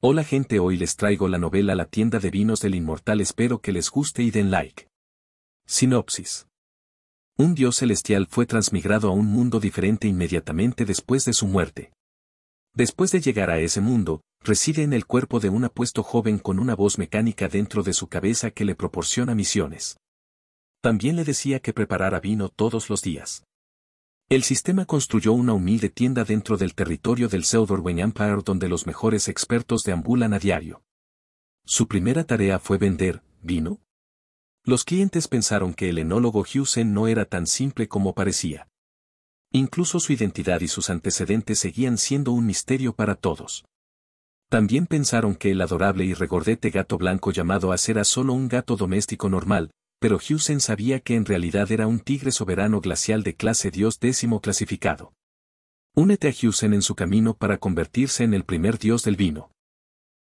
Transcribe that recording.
Hola gente hoy les traigo la novela La tienda de vinos del inmortal espero que les guste y den like. Sinopsis. Un dios celestial fue transmigrado a un mundo diferente inmediatamente después de su muerte. Después de llegar a ese mundo, reside en el cuerpo de un apuesto joven con una voz mecánica dentro de su cabeza que le proporciona misiones. También le decía que preparara vino todos los días. El sistema construyó una humilde tienda dentro del territorio del Southern Empire donde los mejores expertos deambulan a diario. Su primera tarea fue vender vino. Los clientes pensaron que el enólogo Hughes no era tan simple como parecía. Incluso su identidad y sus antecedentes seguían siendo un misterio para todos. También pensaron que el adorable y regordete gato blanco llamado a era solo un gato doméstico normal, pero Husen sabía que en realidad era un tigre soberano glacial de clase dios décimo clasificado. Únete a Husen en su camino para convertirse en el primer dios del vino.